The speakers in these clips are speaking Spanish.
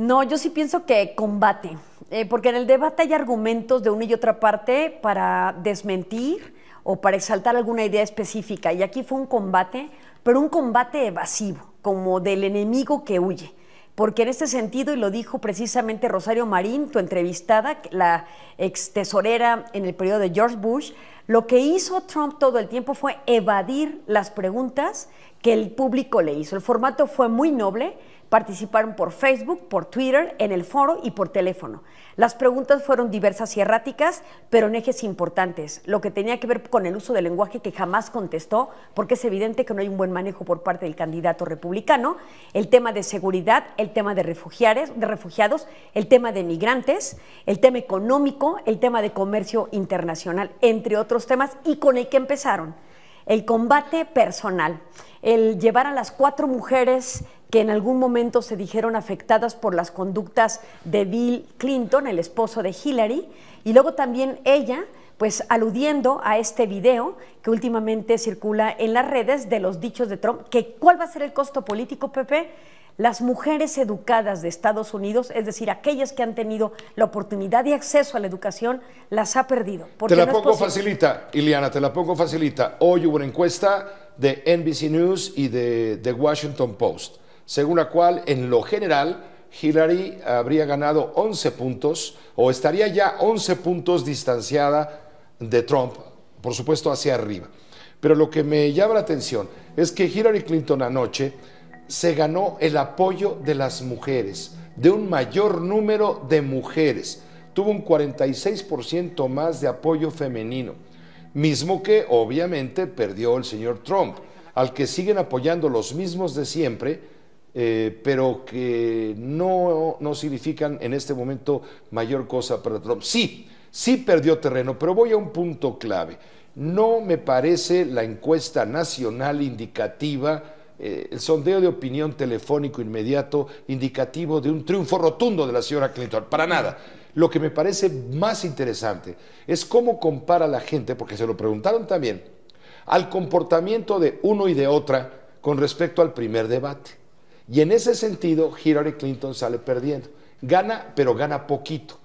No, yo sí pienso que combate, eh, porque en el debate hay argumentos de una y otra parte para desmentir o para exaltar alguna idea específica. Y aquí fue un combate, pero un combate evasivo, como del enemigo que huye. Porque en este sentido, y lo dijo precisamente Rosario Marín, tu entrevistada, la ex tesorera en el periodo de George Bush, lo que hizo Trump todo el tiempo fue evadir las preguntas que el público le hizo. El formato fue muy noble, participaron por Facebook, por Twitter, en el foro y por teléfono. Las preguntas fueron diversas y erráticas, pero en ejes importantes, lo que tenía que ver con el uso del lenguaje que jamás contestó, porque es evidente que no hay un buen manejo por parte del candidato republicano, el tema de seguridad, el tema de refugiados, de refugiados el tema de migrantes, el tema económico, el tema de comercio internacional, entre otros temas y con el que empezaron. El combate personal, el llevar a las cuatro mujeres que en algún momento se dijeron afectadas por las conductas de Bill Clinton, el esposo de Hillary, y luego también ella, pues aludiendo a este video que últimamente circula en las redes de los dichos de Trump, que cuál va a ser el costo político, Pepe, las mujeres educadas de Estados Unidos, es decir, aquellas que han tenido la oportunidad y acceso a la educación, las ha perdido. Te la no pongo facilita, Ileana, te la pongo facilita. Hoy hubo una encuesta de NBC News y de The Washington Post, según la cual, en lo general, Hillary habría ganado 11 puntos o estaría ya 11 puntos distanciada de Trump, por supuesto hacia arriba. Pero lo que me llama la atención es que Hillary Clinton anoche se ganó el apoyo de las mujeres, de un mayor número de mujeres. Tuvo un 46% más de apoyo femenino, mismo que obviamente perdió el señor Trump, al que siguen apoyando los mismos de siempre, eh, pero que no, no significan en este momento mayor cosa para Trump. Sí, sí perdió terreno, pero voy a un punto clave. No me parece la encuesta nacional indicativa eh, el sondeo de opinión telefónico inmediato indicativo de un triunfo rotundo de la señora Clinton. Para nada. Lo que me parece más interesante es cómo compara la gente, porque se lo preguntaron también, al comportamiento de uno y de otra con respecto al primer debate. Y en ese sentido, Hillary Clinton sale perdiendo. Gana, pero gana poquito.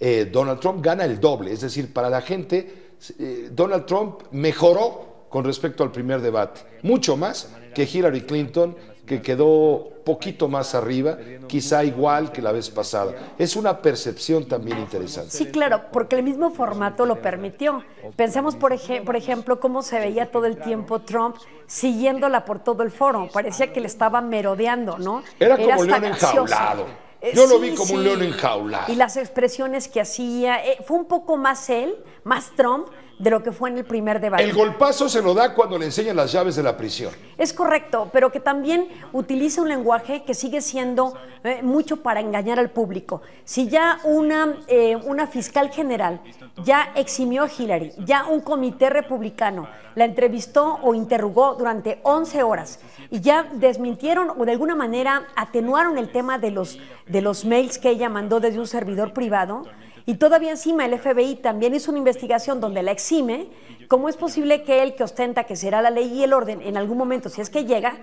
Eh, Donald Trump gana el doble, es decir, para la gente, eh, Donald Trump mejoró con respecto al primer debate, mucho más que Hillary Clinton, que quedó poquito más arriba, quizá igual que la vez pasada. Es una percepción también interesante. Sí, claro, porque el mismo formato lo permitió. Pensemos, por, ejemplo, cómo se veía todo el tiempo Trump siguiéndola por todo el foro. Parecía que le estaba merodeando, ¿no? Era como un león enjaulado. Eh, Yo lo vi como un león enjaulado. Y las expresiones que hacía, eh, fue un poco más él, más Trump, de lo que fue en el primer debate. El golpazo se lo da cuando le enseñan las llaves de la prisión. Es correcto, pero que también utiliza un lenguaje que sigue siendo eh, mucho para engañar al público. Si ya una, eh, una fiscal general ya eximió a Hillary, ya un comité republicano la entrevistó o interrogó durante 11 horas y ya desmintieron o de alguna manera atenuaron el tema de los, de los mails que ella mandó desde un servidor privado, y todavía encima el FBI también hizo una investigación donde la exime. ¿Cómo es posible que él que ostenta que será la ley y el orden en algún momento, si es que llega,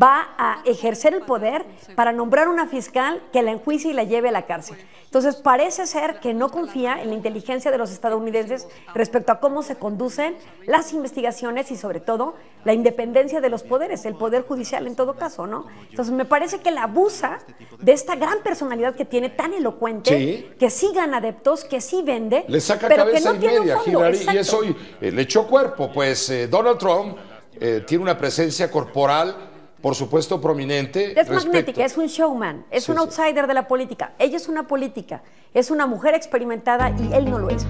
va a ejercer el poder para nombrar una fiscal que la enjuicie y la lleve a la cárcel? Entonces parece ser que no confía en la inteligencia de los estadounidenses respecto a cómo se conducen las investigaciones y sobre todo la independencia de los poderes, el poder judicial en todo caso, ¿no? Entonces me parece que la abusa de esta gran personalidad que tiene tan elocuente que sigan adeptos que sí vende, le saca pero que media, un y eso eh, le echó cuerpo. Pues eh, Donald Trump eh, tiene una presencia corporal, por supuesto, prominente. Es magnética, es un showman, es un outsider de la política. Ella es una política, es una mujer experimentada y él no lo es.